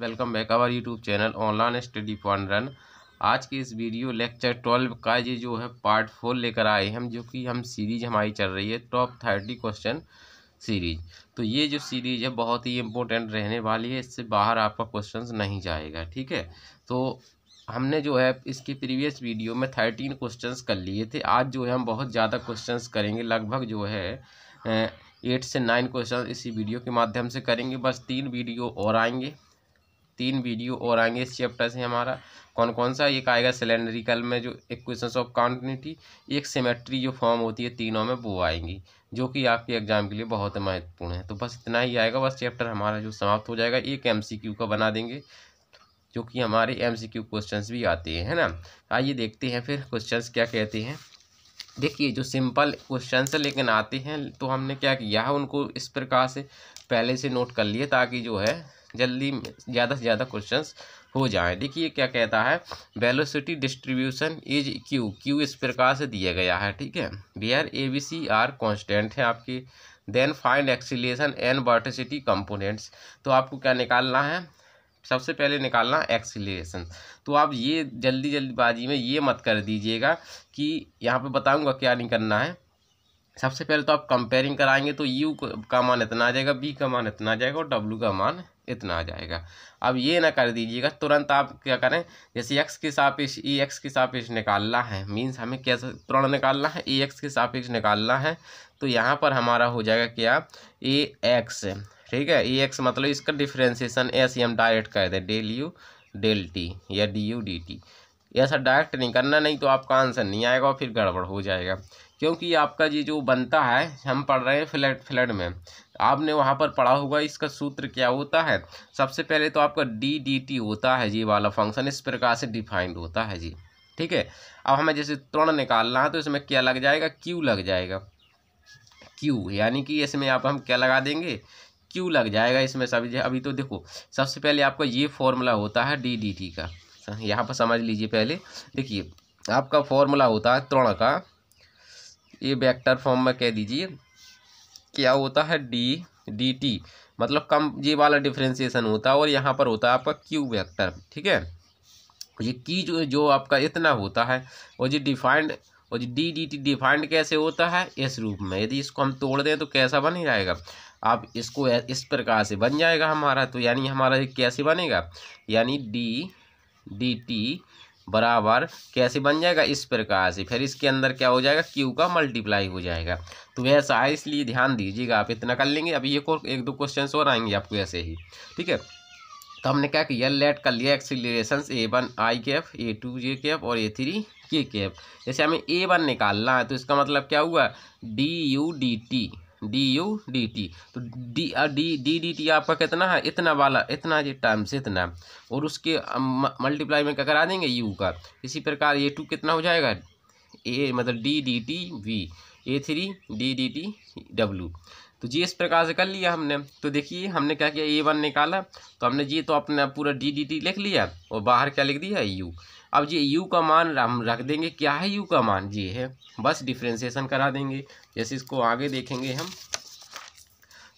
welcome back our YouTube channel online study फॉन रन आज के इस वीडियो लेक्चर ट्वेल्व का ये जो है पार्ट फोर लेकर आए हम जो कि हम सीरीज हमारी चल रही है टॉप थर्टी क्वेश्चन सीरीज तो ये जो सीरीज है बहुत ही इम्पोर्टेंट रहने वाली है इससे बाहर आपका क्वेश्चन नहीं जाएगा ठीक है तो हमने जो है इसके प्रीवियस वीडियो में थर्टीन क्वेश्चन कर लिए थे आज जो है हम बहुत ज़्यादा क्वेश्चन करेंगे लगभग जो है एट से नाइन क्वेश्चन इसी वीडियो के माध्यम से करेंगे बस तीन वीडियो और आएंगे तीन वीडियो और आएंगे इस चैप्टर से हमारा कौन कौन सा एक आएगा सिलेंड्रिकल में जो इक्वेशंस ऑफ कॉन्टिनिटी एक सिमेट्री जो फॉर्म होती है तीनों में वो आएंगी जो कि आपके एग्जाम के लिए बहुत महत्वपूर्ण है तो बस इतना ही आएगा बस चैप्टर हमारा जो समाप्त हो जाएगा एक एम का बना देंगे जो कि हमारे एम सी क्यू क्वेश्चन भी आते हैं है ना आइए देखते हैं फिर क्वेश्चन क्या कहते हैं देखिए जो सिंपल क्वेश्चन है लेकिन आते हैं तो हमने क्या किया है उनको इस प्रकार से पहले से नोट कर लिए ताकि जो है जल्दी ज़्यादा से ज़्यादा क्वेश्चन हो जाए देखिए क्या कहता है velocity distribution is Q Q इस प्रकार से दिया गया है ठीक है are A B C are constant है आपके then find acceleration and vorticity components तो आपको क्या निकालना है सबसे पहले निकालना एक्सीलेशन तो आप ये जल्दी जल्दीबाजी में ये मत कर दीजिएगा कि यहाँ पर बताऊँगा क्या नहीं करना है सबसे पहले तो आप कंपेयरिंग कराएंगे तो यू का मान इतना आ जाएगा बी का मान इतना आ जाएगा और डब्ल्यू का मान इतना आ जाएगा अब ये ना कर दीजिएगा तुरंत आप क्या करें जैसे एक्स के सापेक्ष ई e एक्स के सापेक्ष निकालना है मीन्स हमें कैसे तुरंत निकालना है ई e एक्स के सापेक्ष निकालना है तो यहाँ पर हमारा हो जाएगा क्या ए एक्स ठीक है ई e एक्स मतलब इसका डिफ्रेंसिएशन ऐसे हम डायरेक्ट कर दें डेल यू डेल टी या डी यू डी टी ऐसा डायरेक्ट नहीं करना नहीं तो आपका आंसर नहीं आएगा और फिर गड़बड़ हो जाएगा क्योंकि आपका ये जो बनता है हम पढ़ रहे हैं फ्लैट फ्लैट में आपने वहाँ पर पढ़ा होगा इसका सूत्र क्या होता है सबसे पहले तो आपका डी डी टी होता है जी वाला फंक्शन इस प्रकार से डिफाइंड होता है जी ठीक है अब हमें जैसे त्रण निकालना है तो इसमें क्या लग जाएगा क्यू लग जाएगा क्यू यानी कि इसमें आप हम क्या लगा देंगे क्यू लग जाएगा इसमें सभी अभी तो देखो सबसे पहले आपका ये फॉर्मूला होता है डी डी टी का यहाँ पर समझ लीजिए पहले देखिए आपका फॉर्मूला होता है त्वरण का ये वेक्टर फॉर्म में कह दीजिए क्या होता है डी डी टी मतलब कम ये वाला डिफ्रेंसिएशन होता है और यहाँ पर होता है आपका क्यू वेक्टर ठीक है ये की जो जो आपका इतना होता है और जी डिफाइंड और जो डी डी टी डिफाइंड कैसे होता है इस रूप में यदि इसको हम तोड़ दें तो कैसा बन जाएगा आप इसको इस प्रकार से बन जाएगा हमारा तो यानी हमारा कैसे बनेगा यानी डी डी टी बराबर कैसे बन जाएगा इस प्रकार से फिर इसके अंदर क्या हो जाएगा क्यू का मल्टीप्लाई हो जाएगा तो वैसा है इसलिए ध्यान दीजिएगा आप इतना कर लेंगे अभी एक और एक दो क्वेश्चन और आएंगे आपको ऐसे ही ठीक है तो हमने क्या किया लेट कर लिया एक्सीलरेशन ए वन आई के एफ़ ए टू जे के एफ़ और ए थ्री के के एफ़ जैसे हमें ए वन निकालना है तो इसका मतलब क्या हुआ D U D T D U D T तो D D D D T आपका कितना है इतना वाला इतना ये टाइम्स इतना और उसके मल्टीप्लाई में क्या करा देंगे यू का इसी प्रकार ए टू कितना हो जाएगा ए मतलब D D T V A three D D T W तो जी इस प्रकार से कर लिया हमने तो देखिए हमने क्या किया ए वन निकाला तो हमने जी तो अपना पूरा डी डी टी लिख लिया और बाहर क्या लिख दिया यू अब जी u का मान हम रख देंगे क्या है u का मान ये है बस डिफ्रेंसीसन करा देंगे जैसे इसको आगे देखेंगे हम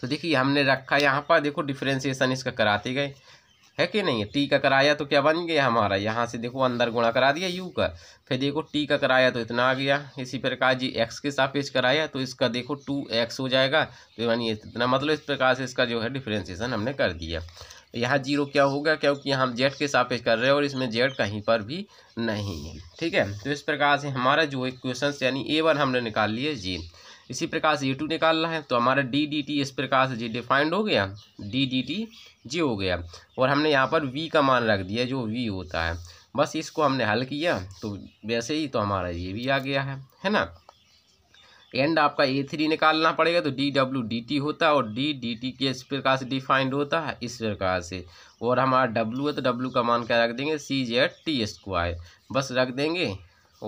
तो देखिए हमने रखा यहाँ पर देखो डिफ्रेंसीसन इसका कराते गए है कि नहीं है टी का कराया तो क्या बन गया हमारा यहाँ से देखो अंदर गुणा करा दिया यू का फिर देखो टी का कराया तो इतना आ गया इसी प्रकार जी एक्स के सापेक्ष कराया तो इसका देखो टू एक्स हो जाएगा तो यानी इतना मतलब इस प्रकार से इसका जो है डिफ्रेंसीसन हमने कर दिया यहाँ जीरो क्या होगा क्योंकि हम जेड के सापेक्ष कर रहे हैं और इसमें जेड कहीं पर भी नहीं है ठीक है तो इस प्रकार से हमारा जो इक्वेशन यानी ए वन हमने निकाल लिए जी इसी प्रकार से ए टू निकालना है तो हमारा डी डी टी इस प्रकार से जी डिफाइंड हो गया डी डी टी जी हो गया और हमने यहाँ पर वी का मान रख दिया जो वी होता है बस इसको हमने हल किया तो वैसे ही तो हमारा ये भी आ गया है है ना एंड आपका ए थ्री निकालना पड़ेगा तो डी डब्ल्यू डी टी होता है और डी डी टी के इस प्रकार से डिफाइंड होता है इस प्रकार से और हमारा डब्ल्यू है तो डब्ल्यू का मान क्या रख देंगे सी जेड टी स्क्वायर बस रख देंगे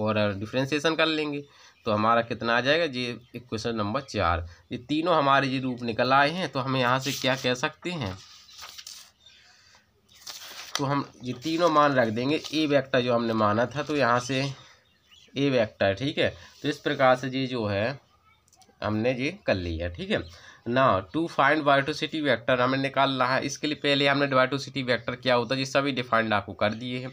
और डिफ्रेंसिएशन कर लेंगे तो हमारा कितना आ जाएगा ये क्वेश्चन नंबर चार ये तीनों हमारे ये रूप निकल आए हैं तो हम यहाँ से क्या कह सकते हैं तो हम ये तीनों मान रख देंगे ए वेक्टर जो हमने माना था तो यहाँ से ए वेक्टर ठीक है तो इस प्रकार से ये जो है हमने ये कर लिया ठीक है ना टू फाइंड वाइटोसिटी वेक्टर हमें निकालना है इसके लिए पहले हमने वाइटोसिटी वेक्टर क्या होता है जिस सभी डिफाइंड आपको कर दिए हैं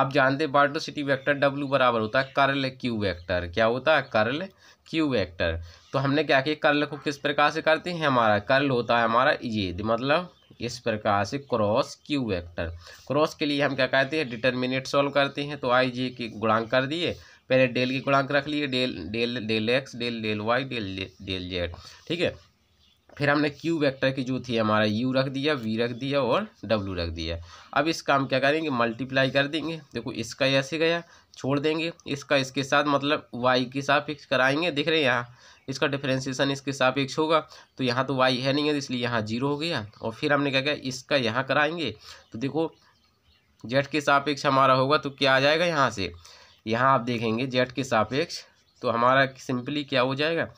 आप जानते हैं वाइटोसिटी वेक्टर डब्ल्यू बराबर होता है कर्ल क्यू वेक्टर क्या होता है कर्ल क्यू वेक्टर तो हमने क्या किया कर्ल को किस प्रकार से करते हैं हमारा कर्ल होता है हमारा ये मतलब इस प्रकार से क्रॉस क्यू वेक्टर क्रॉस के लिए हम क्या कहते हैं डिटर्मिनेट सॉल्व करते हैं तो आई जे की गुणांक कर दिए पहले डेल की गुणांक रख लिए del del del X del del Y del del Z ठीक है फिर हमने क्यू वेक्टर की जो थी हमारा यू रख दिया वी रख दिया और डब्ल्यू रख दिया अब इसका हम क्या करेंगे मल्टीप्लाई कर देंगे देखो इसका ऐसे गया छोड़ देंगे इसका इसके साथ मतलब वाई के सापेक्ष कराएंगे दिख रहे हैं यहाँ इसका डिफ्रेंसिएशन इसके सापेक्ष होगा तो यहाँ तो वाई है नहीं है तो इसलिए यहाँ जीरो हो गया और फिर हमने क्या किया इसका यहाँ कराएंगे तो देखो जेड के सापेक्ष हमारा होगा तो क्या आ जाएगा यहाँ से यहाँ आप देखेंगे जेट के सापेक्ष तो हमारा सिंपली क्या हो जाएगा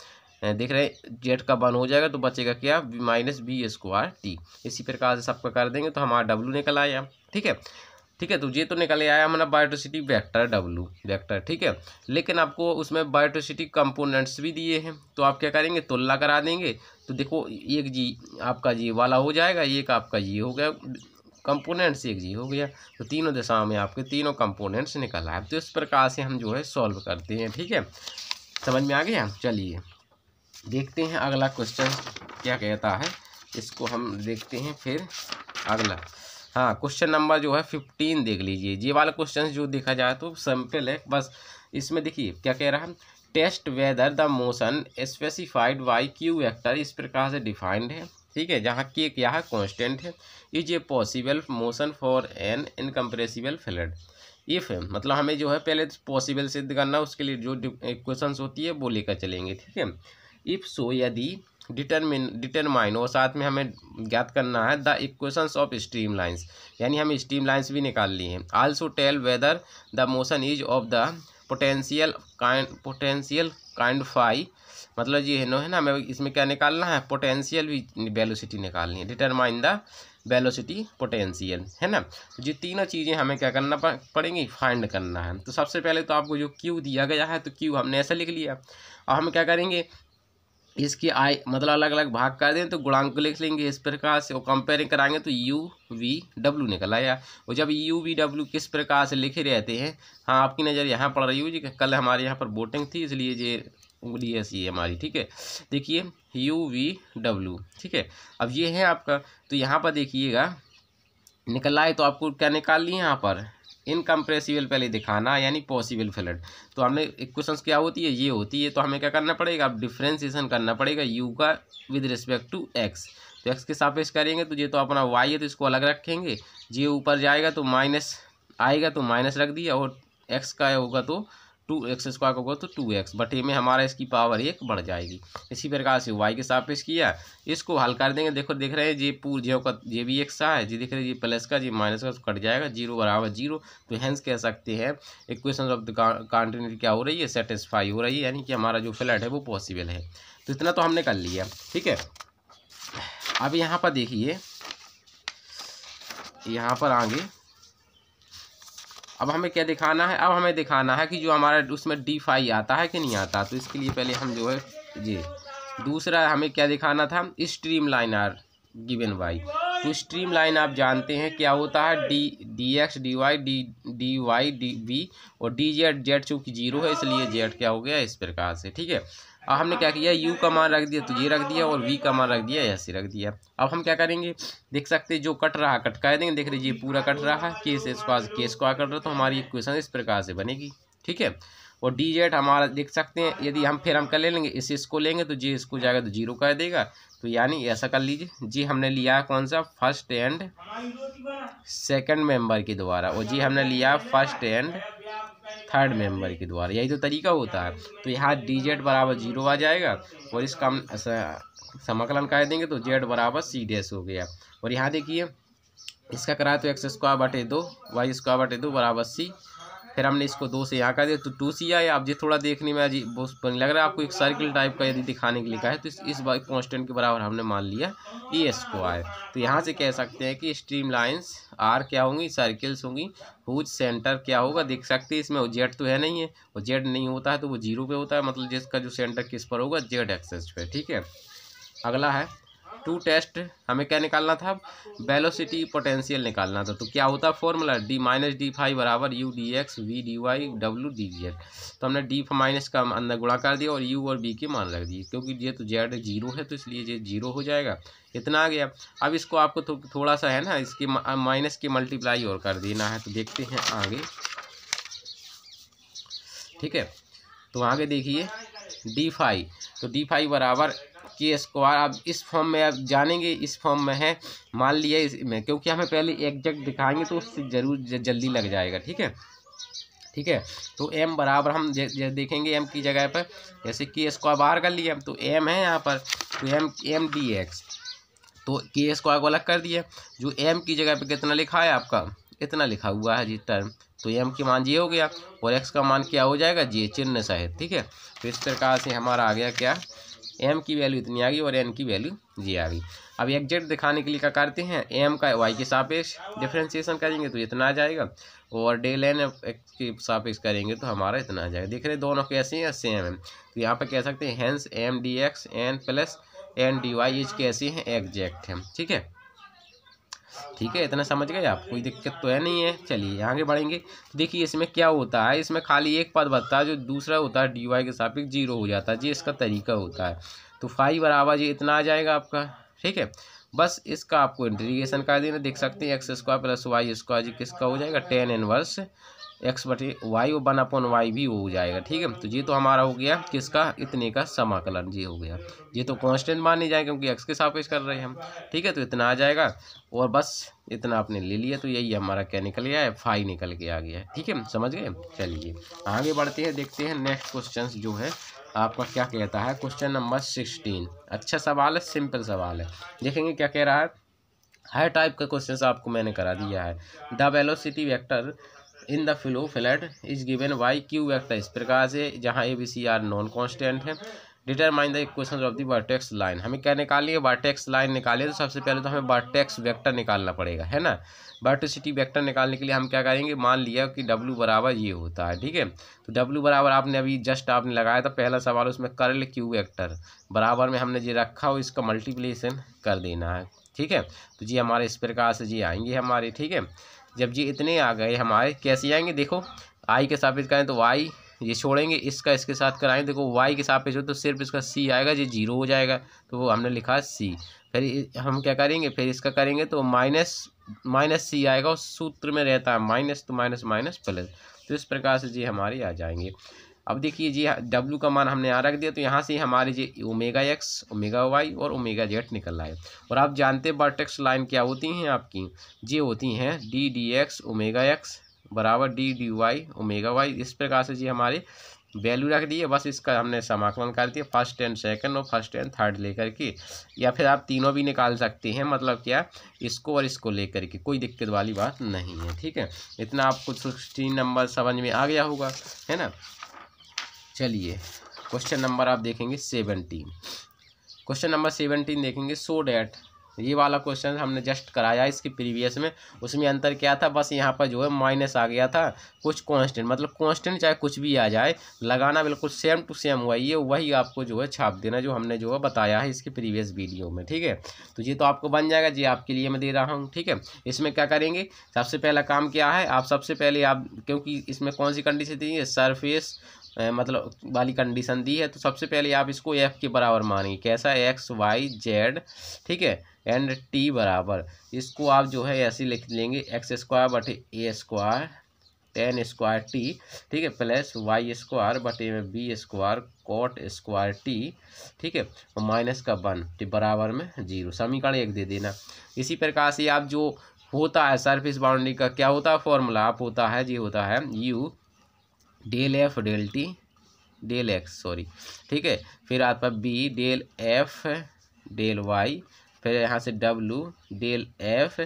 देख रहे हैं जेट का वन हो जाएगा तो बचेगा क्या माइनस बी स्क्वायर टी इसी प्रकार से सबका कर देंगे तो हमारा डब्लू निकल आया ठीक है ठीक है तो ये तो निकल आया हमारा बायोटोसिटी वेक्टर डब्लू वेक्टर ठीक है लेकिन आपको उसमें बायोटोसिटी कंपोनेंट्स भी दिए हैं तो आप क्या करेंगे तुलना करा देंगे तो देखो एक जी आपका जी वाला हो जाएगा एक आपका ये हो गया कंपोनेंट्स एक जी हो गया तो तीनों दिशाओं में आपके तीनों कंपोनेंट्स निकल आए तो इस प्रकार से हम जो है सॉल्व करते हैं ठीक है समझ में आ गया चलिए देखते हैं अगला क्वेश्चन क्या कहता है इसको हम देखते हैं फिर अगला हाँ क्वेश्चन नंबर जो है फिफ्टीन देख लीजिए ये वाला क्वेश्चन जो देखा जाए तो सिंपल है बस इसमें देखिए क्या कह रहा है test whether the motion specified by Q vector इस प्रकार से डिफाइंड है ठीक है जहाँ के क्या है कॉन्स्टेंट है is a possible motion for an incompressible fluid if मतलब हमें जो है पहले पॉसिबल सिद्ध करना उसके लिए जो क्वेश्चन होती है वो लेकर चलेंगे ठीक है इफ सो यदि डिटरमिन डिटरमाइन और साथ में हमें ज्ञात करना है the equations of stream lines यानी हमें स्ट्रीम लाइन्स भी निकाल ली हैं also tell whether the motion is of the potential kind potential kind phi मतलब ये है नो है ना हमें इसमें क्या निकालना है पोटेंशियल भी वेलोसिटी निकालनी है डिटरमाइन द वेलोसिटी पोटेंशियल है ना तो ये तीनों चीज़ें हमें क्या करना पड़ेंगी फाइंड करना है तो सबसे पहले तो आपको जो क्यू दिया गया है तो क्यू हमने ऐसा लिख लिया और हम क्या करेंगे इसके आई मतलब अलग अलग भाग कर दें तो गुणांक लिख लेंगे इस प्रकार से और कंपेयरिंग कराएंगे तो यू वी डब्ल्यू निकल आया और जब यू वी डब्ल्यू किस प्रकार से लिखे रहते हैं हाँ आपकी नज़र यहाँ पड़ रही जी कल हमारे यहाँ पर वोटिंग थी इसलिए ये उंगली ऐसी है हमारी ठीक है देखिए यू वी डब्ल्यू ठीक है अब ये है आपका तो यहाँ पर देखिएगा निकल आए तो आपको क्या निकाल लिए यहाँ पर इनकम्प्रेसिबल पहले दिखाना यानी पॉसिबल फ्लड तो हमने इक्वेशंस क्या होती है ये होती है तो हमें क्या करना पड़ेगा अब डिफ्रेंसिएशन करना पड़ेगा यू का विद रिस्पेक्ट टू एक्स तो एक्स के सापेक्ष करेंगे तो ये तो अपना वाई है तो इसको अलग रखेंगे जे ऊपर जाएगा तो माइनस आएगा तो माइनस रख दिया और एक्स का होगा तो टू एक्स स्क्वायर को तो टू एक्स बटे में हमारा इसकी पावर एक बढ़ जाएगी इसी प्रकार से वाई के पेश किया इसको हल कर देंगे देखो देख रहे हैं ये पूरे जो का ये भी एक सा है जी देख रहे हैं प्लस का जी माइनस का कट जाएगा जीरो बराबर जीरो तो हैंस कह सकते हैं इक्वेशन ऑफ द क्या हो रही है सेटिस्फाई हो रही है यानी कि हमारा जो फ्लैट है वो पॉसिबल है तो इतना तो हमने कर लिया ठीक है अब यहाँ पर देखिए यहाँ पर आगे अब हमें क्या दिखाना है अब हमें दिखाना है कि जो हमारा उसमें डी फाई आता है कि नहीं आता तो इसके लिए पहले हम जो है जी दूसरा हमें क्या दिखाना था stream line are given by तो स्ट्रीम लाइन आप जानते हैं क्या होता है D D X D Y D D Y D V और डी जेड जेड चूँकि जीरो है इसलिए जेड क्या हो गया इस प्रकार से ठीक है अब हमने क्या किया यू का मान रख दिया तो ये रख दिया और वी का मान रख दिया ऐसे रख दिया अब हम क्या करेंगे देख सकते जो कट रहा कट कर देंगे देख लीजिए पूरा कट रहा है case square case square cut रहा तो हमारी इक्वेशन इस प्रकार से बनेगी ठीक है और डी जेड हमारा देख सकते हैं यदि हम फिर हम कर ले लेंगे इस इसको लेंगे तो जे इसको जाएगा तो जीरो कर देगा तो यानी ऐसा कर लीजिए जी हमने लिया कौन सा फर्स्ट एंड सेकंड मेंबर के द्वारा और जी हमने लिया फर्स्ट एंड थर्ड मेंबर के द्वारा यही तो तरीका होता है तो यहाँ डी जेड बराबर जीरो आ जाएगा और इसका हम समाकलन कर देंगे तो जेड बराबर सी डेस हो गया और यहाँ देखिए इसका कराए तो एक्स स्क्वायर बटे दो वाई स्क्वायर बटे दो बराबर सी फिर हमने इसको दो से यहाँ कर दिया तो टू सी आई आप जी थोड़ा देखने में आज अजीब लग रहा है आपको एक सर्कल टाइप का यदि दिखाने के लिए है तो इस बार कॉन्स्टेंट के बराबर हमने मान लिया ई एस को आए तो यहाँ से कह सकते हैं कि स्ट्रीम लाइन्स आर क्या होंगी सर्कल्स होंगी हुज सेंटर क्या होगा देख सकते हैं इसमें जेड तो है नहीं है वो जेड नहीं होता है तो वो जीरो पे होता है मतलब जिसका जो सेंटर किस पर होगा जेड एक्सेस पे ठीक है अगला है टू टेस्ट हमें क्या निकालना था वेलोसिटी पोटेंशियल निकालना था तो क्या होता है formula D minus D five बराबर U D X V D Y W D Z तो हमने डी माइनस का अंदर गुणा कर दिया और यू और बी के मान रख दिए क्योंकि ये तो जेड जीरो है तो इसलिए ये जीरो हो जाएगा इतना आ गया अब इसको आपको थो, थोड़ा सा है ना इसके माइनस की मल्टीप्लाई और कर देना है तो देखते हैं आगे ठीक है तो आगे देखिए डी फाइव तो डी फाइव बराबर के स्क्वायर आप इस फॉर्म में आप जानेंगे इस फॉर्म में है मान लिए इसमें क्योंकि हमें पहले एग्जैक्ट दिखाएंगे तो उससे ज़रूर जल्दी लग जाएगा ठीक है ठीक है तो एम बराबर हम देखेंगे एम की जगह पर जैसे के स्क्वायर बाहर कर लिए तो एम है यहाँ पर तो एम एम डी एक्स तो के स्क्वायर को अलग कर दिया जो एम की जगह पर कितना लिखा है आपका इतना लिखा हुआ है जी टर्म तो एम की मान ये हो गया और एक्स का मान क्या हो जाएगा जी चिन्ह सहित ठीक है तो इस प्रकार से हमारा आ गया क्या एम की वैल्यू इतनी आ गई और एन की वैल्यू जी आ गई अब एग्जैक्ट दिखाने के लिए क्या करते हैं एम का वाई के सापेक्ष डिफ्रेंशिएशन करेंगे तो इतना आ जाएगा और डेल एन के सापेक्ष करेंगे तो हमारा इतना आ जाएगा देख रहे दोनों कैसे हैं सेम है तो यहाँ पर कह सकते हैं hence M D X N plus N D Y is कैसे हैं एग्जैक्ट हैं ठीक है ठीक है इतना समझ गए आप कोई दिक्कत तो है नहीं है चलिए आगे बढ़ेंगे तो देखिए इसमें क्या होता है इसमें खाली एक पद बदता है जो दूसरा होता है डी वाई के साथ जीरो हो जाता है जी इसका तरीका होता है तो फाइव बराबर ये इतना आ जाएगा आपका ठीक है बस इसका आपको इंटीग्रेशन कर देना देख सकते हैं X square plus Y square जी किसका हो जाएगा टेन इनवर्स एक्स बटे वाई और वन अपॉन वाई भी हो जाएगा ठीक है तो ये तो हमारा हो गया किसका इतने का समाकलन ये हो गया ये तो कांस्टेंट नहीं जाएगा क्योंकि एक्स के सापेक्ष कर रहे हैं हम ठीक है तो इतना आ जाएगा और बस इतना आपने ले लिया तो यही हमारा क्या निकल गया है फाइव निकल के आ गया है ठीक है समझ गए चलिए आगे बढ़ते हैं देखते हैं नेक्स्ट क्वेश्चन जो है आपका क्या कहता है क्वेश्चन नंबर सिक्सटीन अच्छा सवाल है सिंपल सवाल है देखेंगे क्या कह रहा है हर टाइप का क्वेश्चन आपको मैंने करा दिया है the velocity vector in the flow flat is given by Q vector इस प्रकार से जहाँ A B C are non constant है determine the equation of the vortex line हमें क्या निकालिए वर्टेक्स लाइन निकालिए तो सबसे पहले तो हमें वर्टेक्स वेक्टर निकालना पड़ेगा है ना वर्टिसिटी वेक्टर निकालने के लिए हम क्या करेंगे मान लिया कि डब्ल्यू बराबर ये होता है ठीक है तो डब्ल्यू बराबर आपने अभी जस्ट आपने लगाया था पहला सवाल उसमें करल क्यू वेक्टर बराबर में हमने ये रखा हो इसका मल्टीप्लीसन कर देना है ठीक है तो जी हमारे इस प्रकार से जी आएंगे हमारे ठीक है जब ये इतने आ गए हमारे कैसे आएंगे देखो आई के साथ करें तो वाई ये छोड़ेंगे इसका इसके साथ कराएं देखो वाई के सापेक्ष हो तो सिर्फ इसका सी आएगा ये जीरो हो जाएगा तो वो हमने लिखा सी फिर हम क्या करेंगे फिर इसका करेंगे तो माइनस माइनस सी आएगा और सूत्र में रहता है माइनस तो माइनस माइनस प्लस तो इस प्रकार से जी हमारी आ जाएंगे अब देखिए जी डब्ल्यू हाँ, का मान हमने यहाँ रख दिया तो यहाँ से हमारे जी ओमेगा एक्स ओमेगा वाई और ओमेगा जेड निकल रहा है और आप जानते हैं वर्टेक्स लाइन क्या होती हैं आपकी ये होती हैं D D X omega X बराबर D D Y omega Y इस प्रकार से जी हमारे वैल्यू रख दिए बस इसका हमने समाकलन कर दिया फर्स्ट एंड सेकंड और फर्स्ट एंड थर्ड लेकर के या फिर आप तीनों भी निकाल सकते हैं मतलब क्या इसको और इसको लेकर के कोई दिक्कत वाली बात नहीं है ठीक है इतना आपको सिक्सटीन नंबर समझ में आ गया होगा है ना चलिए क्वेश्चन नंबर आप देखेंगे सेवनटीन क्वेश्चन नंबर सेवनटीन देखेंगे सो डैट ये वाला क्वेश्चन हमने जस्ट कराया इसके प्रीवियस में उसमें अंतर क्या था बस यहाँ पर जो है माइनस आ गया था कुछ कांस्टेंट मतलब कांस्टेंट चाहे कुछ भी आ जाए लगाना बिल्कुल सेम टू सेम हुआ ये वही आपको जो है छाप देना जो हमने जो है बताया है इसके प्रीवियस वीडियो में ठीक है तो ये तो आपको बन जाएगा जी आपके लिए मैं दे रहा हूँ ठीक है इसमें क्या करेंगे सबसे पहला काम क्या है आप सबसे पहले आप क्योंकि इसमें कौन सी कंडीशन दी है सरफेस मतलब वाली कंडीशन दी है तो सबसे पहले आप इसको एफ के बराबर मानिए कैसा एक्स वाई जेड ठीक है एंड टी बराबर इसको आप जो है ऐसे लिख लेंगे एक्स स्क्वायर बटे A square tan square T ठीक है प्लस वाई स्क्वायर बटे में B square cot square T ठीक है और माइनस का वन तो बराबर में जीरो समीकरण एक दे देना इसी प्रकार से आप जो होता है सरफेस बाउंड्री का क्या होता है फॉर्मूला आप होता है जी होता है U del F del T del X sorry ठीक है फिर आपका B del F del Y फिर यहाँ से W del F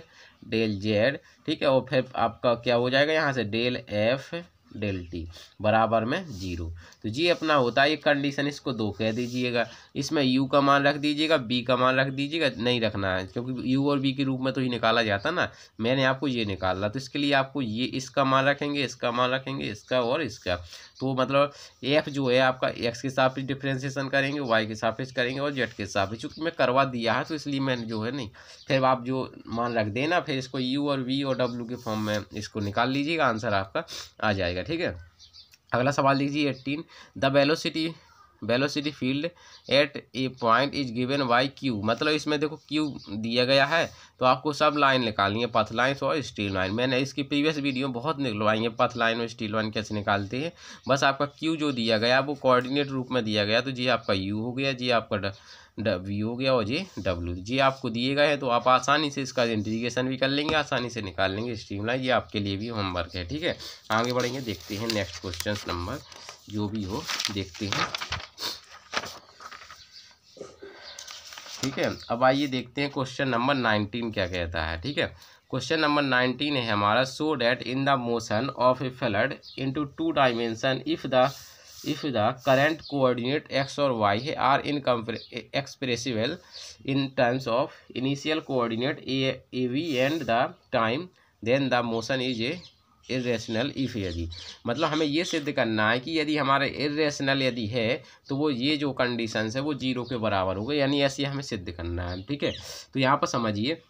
del Z ठीक है और फिर आपका क्या हो जाएगा यहाँ से डेल एफ डेल टी बराबर में जीरो तो जी अपना होता है ये कंडीशन इसको दो कह दीजिएगा इसमें यू का मान रख दीजिएगा बी का मान रख दीजिएगा नहीं रखना है क्योंकि यू और बी के रूप में तो ही निकाला जाता ना मैंने आपको ये निकाला तो इसके लिए आपको ये इसका मान रखेंगे इसका मान रखेंगे इसका और इसका तो मतलब एफ जो है आपका एक्स के से डिफ्रेंसिएशन करेंगे वाई के से करेंगे और जेड के से चूँकि मैं करवा दिया है तो इसलिए मैंने जो है नहीं फिर आप जो मान रख देना फिर इसको यू और वी और डब्ल्यू के फॉर्म में इसको निकाल लीजिएगा आंसर आपका आ जाएगा ठीक है अगला सवाल लीजिए eighteen the velocity velocity field at a point is given by Q मतलब इसमें देखो क्यू दिया गया है तो आपको सब लाइन निकालनी है पथ लाइन और स्टील लाइन मैंने इसकी प्रीवियस वीडियो बहुत निकलवाई है पथ लाइन और स्टील लाइन कैसे निकालते हैं बस आपका क्यू जो दिया गया वो कोऑर्डिनेट रूप में दिया गया तो जी आपका यू हो गया जी आपका डब्ल्यू हो गया और जी डब्ल्यू जी आपको दिए गए हैं तो आप आसानी से इसका इंटीग्रेशन भी कर लेंगे आसानी से निकाल लेंगे स्ट्रीमलाइन ये आपके लिए भी होमवर्क है ठीक है आगे बढ़ेंगे देखते हैं नेक्स्ट क्वेश्चन नंबर जो भी हो देखते हैं ठीक है अब आइए देखते हैं क्वेश्चन नंबर नाइनटीन क्या कहता है ठीक है क्वेश्चन नंबर नाइनटीन है हमारा so that in the motion of a fluid into two dimension if the if the current coordinate X और वाई है are in expressible in terms of initial coordinate A V and the time then the motion is a irrotational if यदि मतलब हमें ये सिद्ध करना है कि यदि हमारे इेशनल यदि है तो वो ये जो कंडीशंस है वो जीरो के बराबर होगा यानी ऐसे हमें सिद्ध करना है ठीक है तो यहाँ पर समझिए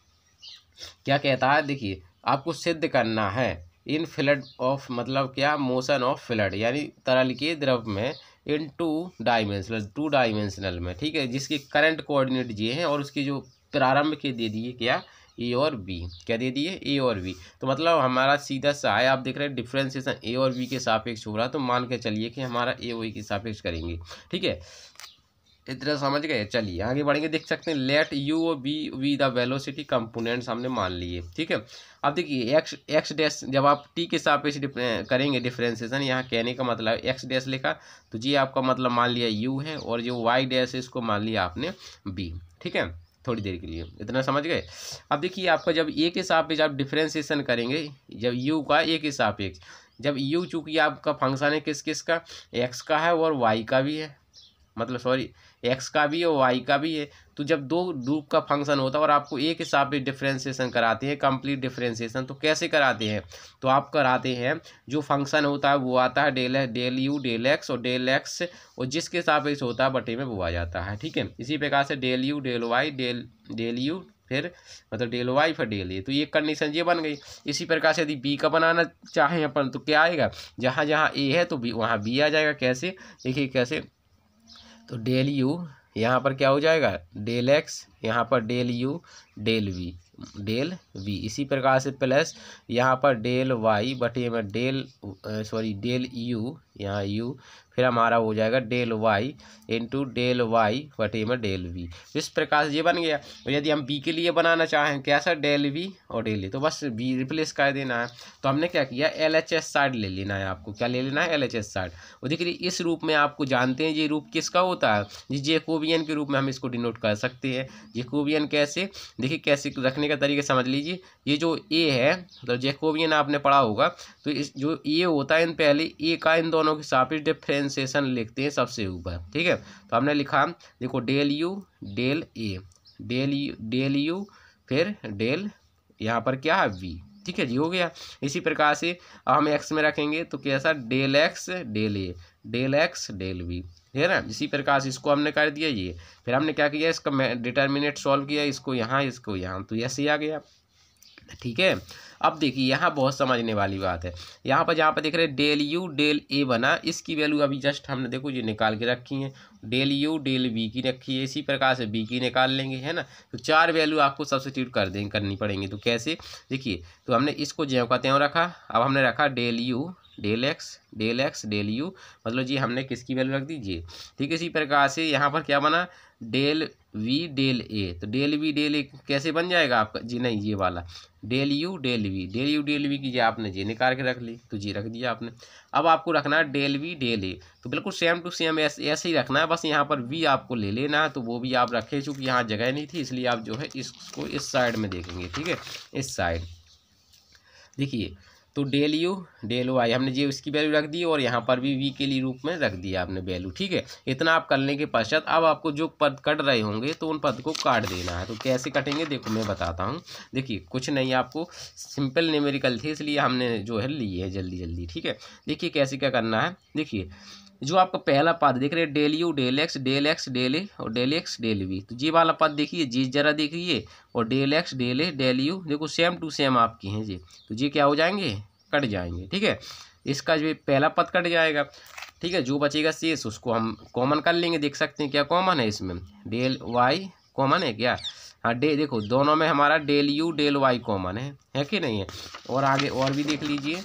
क्या कहता है देखिए आपको सिद्ध करना है इन फ्लड ऑफ मतलब क्या मोशन ऑफ फ्लड यानी तरल के द्रव में in two dimensional two dimensional में ठीक है जिसके करंट कोऑर्डिनेट दिए हैं और उसकी जो प्रारंभ के दे दिए क्या ए और बी क्या दे दिए ए और बी तो मतलब हमारा सीधा सा है आप देख रहे हैं डिफ्रेंसिएशन ए और बी के सापेक्ष हो रहा तो मान के चलिए कि हमारा ए वही के सापेक्ष करेंगे ठीक है इस तरह समझ गए चलिए आगे बढ़ेंगे देख सकते हैं let U O be V the velocity components हमने मान लिए ठीक है अब देखिए एक्स एक्स डैश जब आप टी के सापेक्ष करेंगे डिफ्रेंसिएशन यहाँ कहने का मतलब एक्स डैश लिखा तो जी आपका मतलब मान लिया यू है और जो वाई डैश है इसको मान लिया आपने बी ठीक है थोड़ी देर के लिए इतना समझ गए अब देखिए आपका जब एक के पे जब डिफ्रेंसिएशन करेंगे जब यू का एक के एक जब यू चूँकि आपका फंक्शन है किस किस का एक्स का है और वाई का भी है मतलब सॉरी एक्स का भी है वाई का भी है तो जब दो ग्रुप का फंक्शन होता है और आपको एक हिसाब से डिफ्रेंसीसन कराते हैं कंप्लीट डिफ्रेंसीसन तो कैसे कराते हैं तो आप कराते हैं जो फंक्शन होता है वो आता है del del U del X और डेल एक्स और जिसके हिसाब से होता है बटे में वो आ जाता है ठीक है इसी प्रकार से del U del Y del del U फिर मतलब डेल वाई फिर डेल ए तो ये कंडीशन ये बन गई इसी प्रकार से यदि बी का बनाना चाहें अपन तो क्या आएगा जहाँ जहाँ ए है तो बी वहाँ बी आ जाएगा कैसे देखिए कैसे तो डेल यू यहाँ पर क्या हो जाएगा डेल एक्स यहाँ पर del U del V del V इसी प्रकार से प्लस यहाँ पर डेल वाई बटे में डेल सॉरी डेल यू यहाँ यू फिर हमारा हो जाएगा del Y into del Y बटे में डेल वी तो इस प्रकार से ये बन गया और यदि हम बी के लिए बनाना चाहें कैसा डेल वी और डेल ई तो बस बी रिप्लेस कर देना है तो हमने क्या किया एल एच एस साइड ले लेना है आपको क्या ले लेना है एल एच एस साइड और देखिए इस रूप में आपको जानते हैं ये रूप किसका होता है जी जेकोबियन के रूप में हम इसको डिनोट कर सकते हैं जेकोबियन कैसे देखिए कैसे रखने का तरीके समझ लीजिए ये जो ए है तो मतलब जेकोबियन आपने पढ़ा होगा तो इस जो ए होता है इन पहले ए का इन दोनों दोनों के सापेक्ष डिफ्रेंसिएशन लिखते हैं सबसे ऊपर ठीक है तो हमने लिखा देखो del U del A del U del U फिर डेल यहाँ पर क्या है वी ठीक है जी हो गया इसी प्रकार से अब हम एक्स में रखेंगे तो कैसा del X del A del X del V ठीक है ना इसी प्रकार से इसको हमने कर दिया ये फिर हमने क्या किया इसका डिटर्मिनेट सॉल्व किया इसको यहाँ इसको यहाँ तो ऐसे आ गया ठीक है अब देखिए यहाँ बहुत समझने वाली बात है यहाँ पर जहाँ पर देख रहे हैं डेल यू डेल ए बना इसकी वैल्यू अभी जस्ट हमने देखो ये निकाल के रखी है डेल यू डेल बी की रखी है इसी प्रकार से बी की निकाल लेंगे है ना तो चार वैल्यू आपको सब्सिट्यूट कर देंगे करनी पड़ेंगी तो कैसे देखिए तो हमने इसको ज्यों का त्यों रखा अब हमने रखा del U del X del X del U मतलब जी हमने किसकी वैल्यू रख दी जे ठीक है इसी प्रकार से यहाँ पर क्या बना डेल वी डेल ए तो डेल वी डेल ए कैसे बन जाएगा आपका जी नहीं ये वाला del U del V del U del V की जी आपने जे निकाल के रख ली तो जी रख दिया आपने अब आपको रखना है डेल वी डेल ए तो बिल्कुल सेम टू सेम ऐसे ऐसे ही रखना है बस यहाँ पर वी आपको ले लेना है तो वो भी आप रखें चूँकि यहाँ जगह नहीं थी इसलिए आप जो है इसको इस साइड में देखेंगे ठीक है इस साइड देखिए तो डेल यू डेल वाई हमने जी उसकी वैल्यू रख दी और यहाँ पर भी वी के लिए रूप में रख दिया आपने वैल्यू ठीक है इतना आप करने के पश्चात अब आपको जो पद कट रहे होंगे तो उन पद को काट देना है तो कैसे कटेंगे देखो मैं बताता हूँ देखिए कुछ नहीं आपको सिंपल न्यूमेरिकल थे इसलिए हमने जो है ली है जल्दी जल्दी ठीक है देखिए कैसे क्या करना है देखिए जो आपका पहला पद देख रहे हैं del U del X del X del A और डेल एक्स डेल वी तो जी वाला पद देखिए जी जरा देखिए और del X del A del U देखो सेम टू सेम आपकी हैं जी तो जी क्या हो जाएंगे कट जाएंगे ठीक है इसका जो पहला पद कट जाएगा ठीक है जो बचेगा शेष उसको हम कॉमन कर लेंगे देख सकते हैं क्या कॉमन है इसमें डेल वाई कॉमन है क्या हाँ डे देखो दोनों में हमारा del U del Y common है है कि नहीं है और आगे और भी देख लीजिए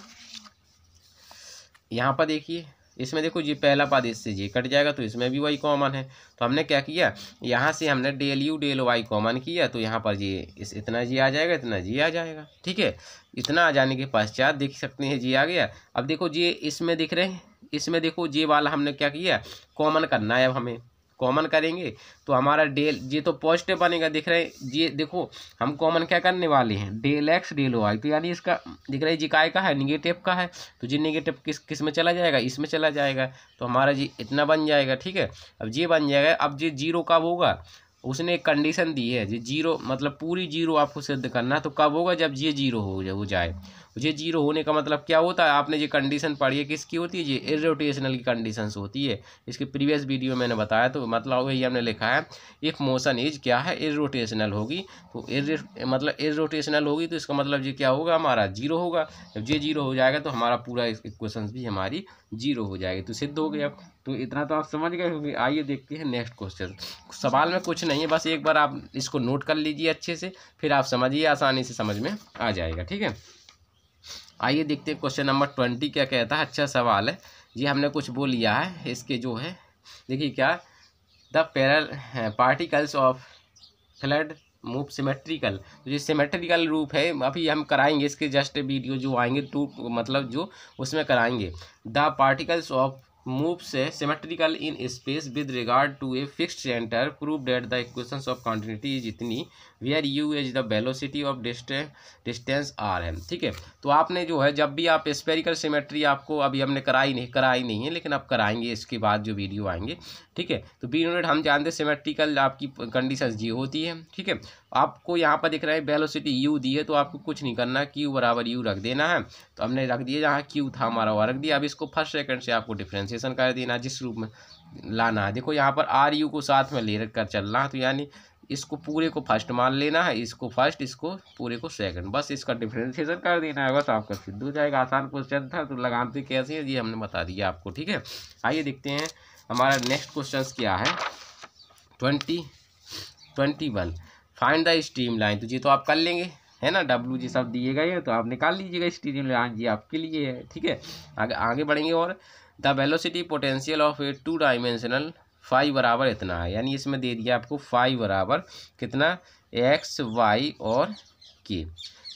यहाँ पर देखिए इसमें देखो ये पहला पद इससे जे कट जाएगा तो इसमें भी वाई कॉमन है तो हमने क्या किया यहाँ से हमने del U del Y common किया तो यहाँ पर ये इस इतना जी आ जाएगा इतना जी आ जाएगा ठीक है इतना आ जाने के पश्चात देख सकते हैं जी आ गया अब देखो ये इसमें दिख रहे हैं इसमें देखो जे वाला हमने क्या किया कॉमन करना है अब हमें कॉमन करेंगे तो हमारा डेल ये तो पॉजिटिव बनेगा दिख रहे हैं ये देखो हम कॉमन क्या करने वाले हैं डेल एक्स डेल वाई तो यानी इसका दिख रहा है जी काय का है निगेटिव का है तो जी निगेटिव किस किस में चला जाएगा इसमें चला जाएगा तो हमारा जी इतना बन जाएगा ठीक है अब ये बन जाएगा अब ये जीरो कब होगा उसने एक कंडीशन दी है जी जीरो मतलब पूरी जीरो आपको सिद्ध करना है तो कब होगा जब ये जीरो हो जाए ये जीरो होने का मतलब क्या होता है आपने ये कंडीशन पढ़ी है किसकी होती है ये इरोटेशनल की कंडीशंस होती है इसके प्रीवियस वीडियो मैंने बताया तो मतलब ये हमने लिखा है इफ़ मोशन इज क्या है इरोटेशनल होगी तो इर मतलब इरोटेशनल होगी तो इसका मतलब ये क्या होगा हमारा जीरो होगा जब ये जीरो हो जाएगा तो हमारा पूरा क्वेश्चन भी हमारी जीरो हो जाएगी तो सिद्ध हो गया तो इतना तो आप समझ गए होंगे आइए देखते हैं नेक्स्ट क्वेश्चन सवाल में कुछ नहीं है बस एक बार आप इसको नोट कर लीजिए अच्छे से फिर आप समझिए आसानी से समझ में आ जाएगा ठीक है आइए देखते हैं क्वेश्चन नंबर ट्वेंटी क्या कहता है अच्छा सवाल है जी हमने कुछ बोल लिया है इसके जो है देखिए क्या the parallel particles of fluid move symmetrical जो सिमेट्रिकल रूप है अभी हम कराएंगे इसके जस्ट वीडियो जो आएंगे टू मतलब जो उसमें कराएंगे the particles of moves symmetrical in space with regard to a fixed centre prove that the equations of quantity is इतनी V R U is the velocity of distance R M ठीक है तो आपने जो है जब भी आप स्पेरिकल सिमेट्री आपको अभी हमने कराई नहीं कराई नहीं है लेकिन आप कराएंगे इसके बाद जो वीडियो आएंगे ठीक है तो बी यूनिट हम जानते सिमेट्रिकल आपकी कंडीशन जी होती है ठीक है आपको यहाँ पर दिख रहा है वेलोसिटी यू दी है तो आपको कुछ नहीं करना है क्यू बराबर यू रख देना है तो हमने रख दिया जहाँ क्यू था हमारा वहाँ रख दिया अब इसको फर्स्ट सेकंड से आपको डिफ्रेंसिएशन कर देना जिस रूप में लाना है देखो यहाँ पर आर यू को साथ में ले रख कर चलना है तो यानी इसको पूरे को फर्स्ट मान लेना है इसको फर्स्ट इसको पूरे को सेकंड बस इसका डिफ्रेंसिएशन कर देना है बस आपका सिद्ध हो जाएगा आसान क्वेश्चन था तो लगाते कैसे है ये हमने बता दिया आपको ठीक है आइए देखते हैं हमारा नेक्स्ट क्वेश्चन क्या है twenty twenty one find the stream line तो जी तो आप कर लेंगे है ना डब्ल्यू जी सब दिए गए हैं तो आप निकाल लीजिएगा स्ट्रीम लाइन हाँ जी आपके लिए है ठीक है आगे आगे बढ़ेंगे और the velocity potential of a two dimensional five बराबर इतना है यानी इसमें दे दिया आपको फाइव बराबर कितना एक्स वाई और के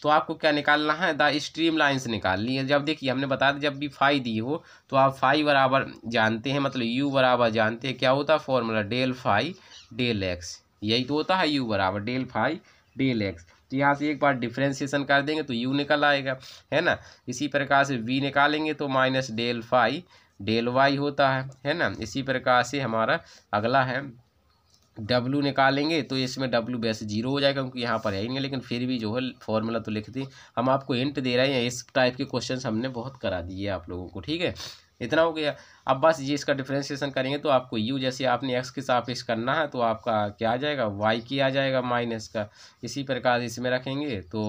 तो आपको क्या निकालना है द स्ट्रीम लाइन्स निकालनी है जब देखिए हमने बता दिया जब भी फाइव दी हो तो आप फाइव बराबर जानते हैं मतलब यू बराबर जानते हैं क्या होता है formula del five del X यही तो होता है यू बराबर डेल फाइव डेल एक्स तो यहाँ से एक बार डिफ्रेंसिएशन कर देंगे तो यू निकल आएगा है ना इसी प्रकार से वी निकालेंगे तो minus del five del Y होता है है ना इसी प्रकार से हमारा अगला है डब्लू निकालेंगे तो इसमें डब्लू वैसे जीरो हो जाएगा क्योंकि यहाँ पर है ही नहीं लेकिन फिर भी जो है फॉर्मूला तो लिख दी हम आपको हिंट दे रहे हैं इस टाइप के क्वेश्चन हमने बहुत करा दिए आप लोगों को ठीक है इतना हो गया अब बस ये इसका डिफ्रेंशिएशन करेंगे तो आपको यू जैसे आपने एक्स के इस करना है तो आपका क्या आ जाएगा वाई की आ जाएगा माइनस का इसी प्रकार इसमें रखेंगे तो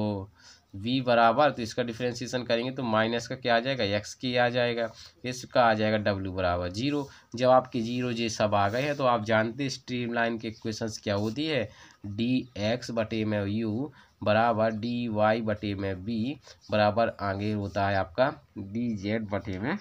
वी बराबर तो इसका डिफ्रेंशिएशन करेंगे तो माइनस का क्या आ जाएगा एक्स की आ जाएगा इसका आ जाएगा डब्ल्यू बराबर जीरो जब आपके जीरो जे सब आ गए हैं तो आप जानते हैं स्ट्रीम लाइन के क्वेश्चन क्या होती है डी एक्स बटे में यू बराबर डी वाई बटे में बी बराबर आगे होता है आपका डी जेड बटे में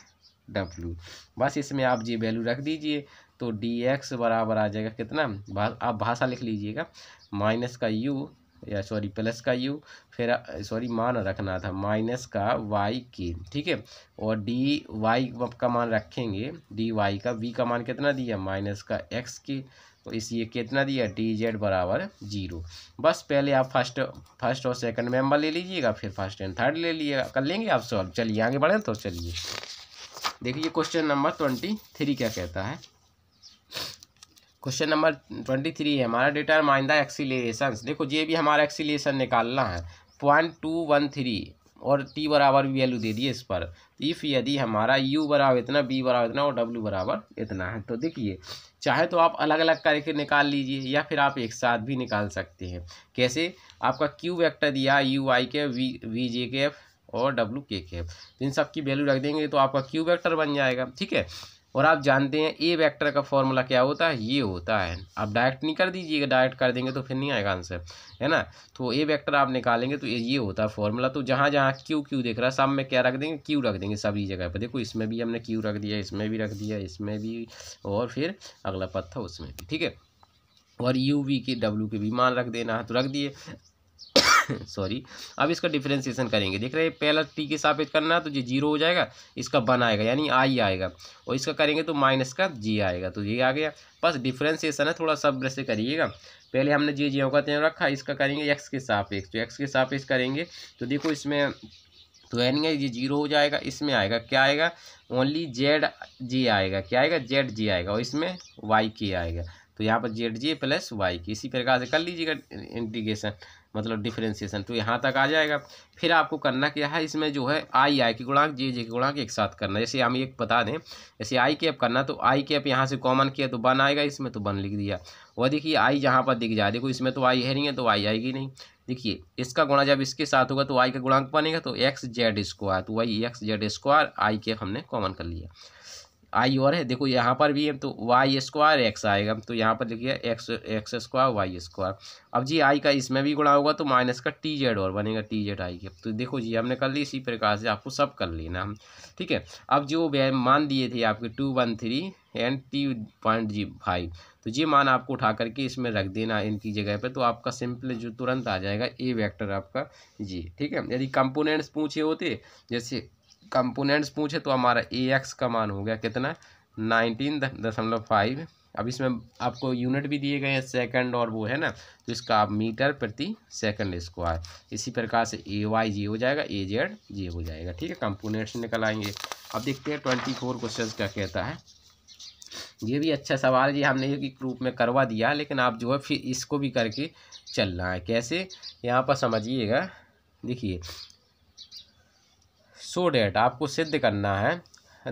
डब्ल्यू बस इसमें आप जी वैल्यू रख दीजिए तो डी एक्स बराबर आ जाएगा कितना भा, आप भाषा लिख लीजिएगा माइनस का यू या सॉरी प्लस का यू फिर सॉरी मान रखना था माइनस का वाई के ठीक है और डी वाई का मान रखेंगे डी वाई का वी का मान कितना दिया माइनस का एक्स के तो इसलिए कितना दिया डी जेड बराबर जीरो बस पहले आप फर्स्ट फर्स्ट और सेकंड मेंबर ले लीजिएगा फिर फर्स्ट एंड थर्ड ले लीजिएगा कर लेंगे आप सॉल्व चलिए आगे बढ़ें तो चलिए देखिए क्वेश्चन नंबर ट्वेंटी थ्री क्या कहता है क्वेश्चन नंबर ट्वेंटी थ्री है हमारा डिटरमाइन द एक्सीलेशन देखो ये भी हमारा एक्सीलेशन निकालना है पॉइंट टू वन थ्री और टी बराबर वैल्यू दे दिए इस पर इफ़ यदि हमारा यू बराबर इतना बी बराबर इतना और डब्ल्यू बराबर इतना है तो देखिए चाहे तो आप अलग अलग करके निकाल लीजिए या फिर आप एक साथ भी निकाल सकते हैं कैसे आपका क्यू वैक्टर दिया U I K V we जे के एफ और डब्ल्यू के के इन सब की वैल्यू रख देंगे तो आपका क्यू वैक्टर बन जाएगा ठीक है और आप जानते हैं ए वेक्टर का फॉर्मूला क्या होता है ये होता है आप डायरेक्ट नहीं कर दीजिएगा डायरेक्ट कर देंगे तो फिर नहीं आएगा आंसर है ना तो ए वेक्टर आप निकालेंगे तो ये होता है फॉर्मूला तो जहाँ जहाँ क्यू क्यू देख रहा है सब में क्या रख देंगे क्यू रख देंगे सभी जगह पर देखो इसमें भी हमने क्यू रख दिया इसमें भी रख दिया इसमें भी और फिर अगला पत्थर उसमें भी ठीक है और यू वी के डब्ल्यू के भी मान रख देना है तो रख दिए सॉरी अब इसका डिफ्रेंसिएशन करेंगे देख रहे हैं पहला टी के साथ करना है तो ये जीरो हो जाएगा इसका वन आएगा यानी आई आएगा और इसका करेंगे तो माइनस का जी आएगा तो ये आ गया बस डिफ्रेंसिएशन है थोड़ा सब से करिएगा पहले हमने जे जी होगा तेन रखा इसका करेंगे एक्स के सापेक्ष तो एक्स के सापेक्ष करेंगे तो देखो इसमें तो है ये जीरो हो जाएगा इसमें आएगा क्या आएगा ओनली जेड जी आएगा क्या आएगा जेड जी आएगा और इसमें वाई के आएगा तो यहाँ पर जेड जी प्लस वाई की इसी प्रकार से कर लीजिएगा इंटीग्रेशन मतलब डिफ्रेंसीसन तो यहाँ तक आ जाएगा फिर आपको करना क्या है इसमें जो है आई आई के गुणांक जे जे के गुणांक एक साथ करना जैसे हम एक बता दें जैसे आई कैप करना तो आई कैप यहाँ से कॉमन किया तो वन आएगा इसमें तो वन लिख दिया वह देखिए आई जहाँ पर दिख जाए देखो इसमें तो आई है नहीं है तो आई आएगी नहीं देखिए इसका गुणा जब इसके साथ होगा तो आई का गुणांक बनेगा तो एक्स जेड स्क्वायर तो वही X Z square I cap हमने कॉमन कर लिया आई और है देखो यहाँ पर भी है तो वाई स्क्वायर एक्स आएगा तो यहाँ पर लिखिए X X square Y square अब जी आई का इसमें भी गुणा होगा तो माइनस का टी जेड और बनेगा टी जेड आई के तो देखो जी हमने कर ली इसी प्रकार से आपको सब कर लेना हम ठीक है अब जो मान दिए थे आपके two one three and T point जी फाइव तो ये मान आपको उठा करके इसमें रख देना इनकी जगह पे तो आपका सिंपल जो तुरंत आ जाएगा ए वेक्टर आपका जी ठीक है यदि कंपोनेंट्स पूछे होते जैसे कंपोनेंट्स पूछे तो हमारा ए एक्स का मान हो गया कितना नाइनटीन दशमलव फाइव अब इसमें आपको यूनिट भी दिए गए हैं सेकंड और वो है ना तो इसका आप मीटर प्रति सेकंड स्क्वायर इसी प्रकार से ए वाई जी हो जाएगा ए जेड जी हो जाएगा ठीक है कंपोनेंट्स निकल आएंगे अब देखते हैं ट्वेंटी फोर क्वेश्चन क्या कहता है ये भी अच्छा सवाल ये हमने एक रूप में करवा दिया लेकिन आप जो है फिर इसको भी करके चलना है कैसे यहाँ पर समझिएगा देखिए सो डेट आपको सिद्ध करना है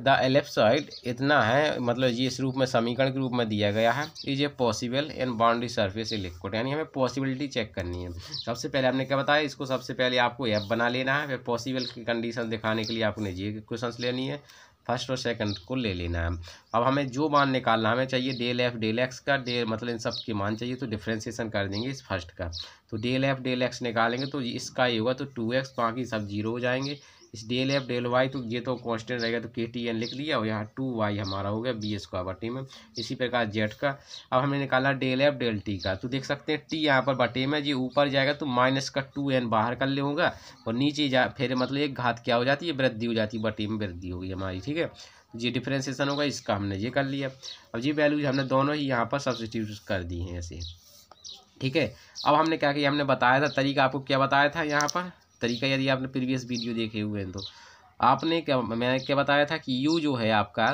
द एलेप्साइड इतना है मतलब ये इस रूप में समीकरण के रूप में दिया गया है is a possible in boundary surface a liquid यानी हमें पॉसिबिलिटी चेक करनी है सबसे पहले आपने क्या बताया इसको सबसे पहले आपको एफ बना लेना है फिर पॉसिबल की कंडीशन दिखाने के लिए आपने ये क्वेश्चन लेनी है फर्स्ट और सेकंड को ले लेना है अब हमें जो मान निकालना हमें चाहिए डेल एफ डेल एक्स का डेल मतलब इन सब की मान चाहिए तो डिफ्रेंसिएशन कर देंगे इस फर्स्ट का तो डेल एफ डेल एक्स निकालेंगे तो इसका ये होगा तो टू एक्स बाकी सब जीरो हो जाएंगे इस एल एफ डेल वाई तो ये तो कॉन्स्टेंट रहेगा तो के टी एन लिख लिया और यहाँ टू वाई हमारा हो गया बी स्क्वायर बटे में इसी प्रकार जेड का अब हमने निकाला डेल एफ डेल टी का तो देख सकते हैं टी यहाँ पर बटे में जी ऊपर जाएगा तो माइनस का टू एन बाहर कर लेगा और नीचे जा फिर मतलब एक घात क्या हो जाती है वृद्धि हो जाती है बटे में वृद्धि होगी हमारी ठीक है जी डिफ्रेंसिएशन होगा इसका हमने ये कर लिया अब ये वैल्यू हमने दोनों ही यहाँ पर सब्सिट्यूट कर दी हैं ऐसे ठीक है अब हमने क्या किया हमने बताया था तरीका आपको क्या बताया था यहाँ पर तरीका यदि आपने प्रीवियस वीडियो देखे हुए हैं तो आपने क्या मैंने क्या बताया था कि यू जो है आपका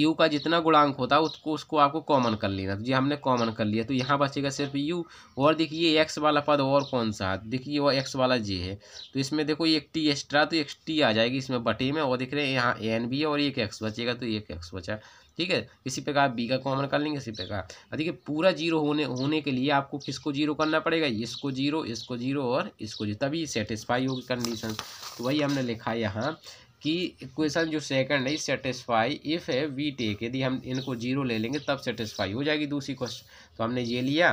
यू का जितना गुणांक होता है उसको उसको आपको कॉमन कर लेना तो जी हमने कॉमन कर लिया तो यहाँ बचेगा सिर्फ यू और देखिए एक्स वाला पद और कौन सा देखिए वो एक्स वाला जे है तो इसमें देखो एक टी एक्स्ट्रा तो एक टी आ जाएगी इसमें बटे में और देख रहे हैं यहाँ एन भी है और एक एक्स बचेगा तो एक एक्स बचा ठीक है इसी प्रकार बी का कॉमन कर लेंगे इसी प्रकार देखिए पूरा जीरो होने होने के लिए आपको किसको जीरो करना पड़ेगा इसको जीरो इसको जीरो और इसको जीरो तभी सेटिस्फाई होगी कंडीशन तो वही हमने लिखा यहाँ कि क्वेश्चन जो सेकंड है सेटिस्फाई इफ़ है वी टेक यदि हम इनको जीरो ले लेंगे तब सेटिस्फाई हो जाएगी दूसरी क्वेश्चन तो हमने ये लिया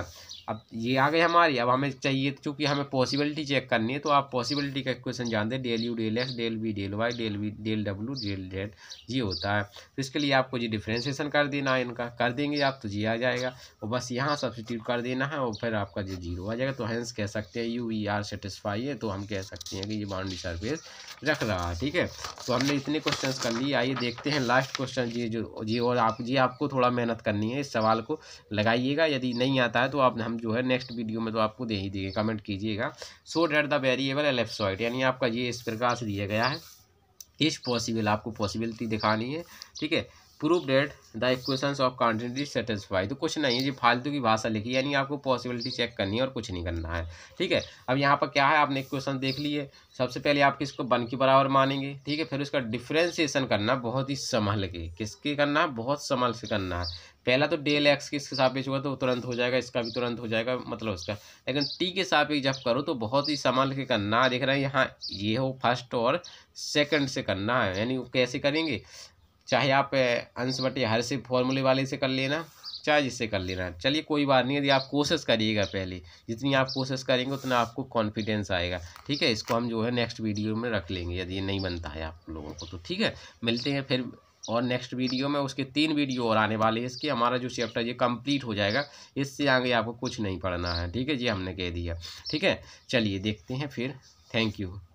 अब ये आ गए हमारी अब हमें चाहिए चूँकि हमें पॉसिबिलिटी चेक करनी है तो आप पॉसिबिलिटी का क्वेश्चन जानते हैं del U del X del V del Y del V del W del डेड ये होता है तो इसके लिए आपको ये डिफ्रेंसिएशन कर देना है इनका कर देंगे आप तो जी आ जाएगा और बस यहाँ सब्सिट्यूट कर देना है और फिर आपका जो जीरो आ जाएगा तो हैंस कह सकते हैं यू वी आर सेटिस्फाई है तो हम कह सकते हैं कि ये बाउंड्री सर्फेस रख रहा है ठीक है तो हमने इतने क्वेश्चन कर लिए आइए देखते हैं लास्ट क्वेश्चन जी जो जी और आप जी आपको थोड़ा मेहनत करनी है इस सवाल को लगाइएगा यदि नहीं आता है तो आप हम जो है नेक्स्ट वीडियो में तो आपको दे ही देंगे कमेंट कीजिएगा so that the variable ellipsoid यानी आपका ये इस प्रकार से दिया गया है इस पॉसिबल आपको पॉसिबिलिटी दिखानी है ठीक है prove that the equation of quantity satisfy तो कुछ नहीं है जी फालतू की भाषा लिखी यानी आपको पॉसिबिलिटी चेक करनी है और कुछ नहीं करना है ठीक है अब यहाँ पर क्या है आपने इक्वेशन देख ली है सबसे पहले आप किसको वन के बराबर मानेंगे ठीक है फिर उसका डिफ्रेंसिएशन करना बहुत ही संभल के किसके करना है बहुत संभल से करना है पहला तो डेल एक्स के से होगा तो तुरंत हो जाएगा इसका भी तुरंत हो जाएगा मतलब उसका लेकिन टी के हिसाब से जब करो तो बहुत ही संभाल के करना देख रहे हैं यहाँ ये हो फर्स्ट और सेकंड से करना है यानी कैसे करेंगे चाहे आप अंश बटे हर से फॉर्मूले वाले से कर लेना चाहे जिससे कर लेना चलिए कोई बात नहीं यदि आप कोशिश करिएगा पहले जितनी आप कोशिश करेंगे उतना आपको कॉन्फिडेंस आएगा ठीक है इसको हम जो है नेक्स्ट वीडियो में रख लेंगे यदि ये नहीं बनता है आप लोगों को तो ठीक है मिलते हैं फिर और नेक्स्ट वीडियो में उसके तीन वीडियो और आने वाले हैं इसके हमारा जो चैप्टर ये कंप्लीट हो जाएगा इससे आगे आपको कुछ नहीं पढ़ना है ठीक है जी हमने कह दिया ठीक है चलिए देखते हैं फिर थैंक यू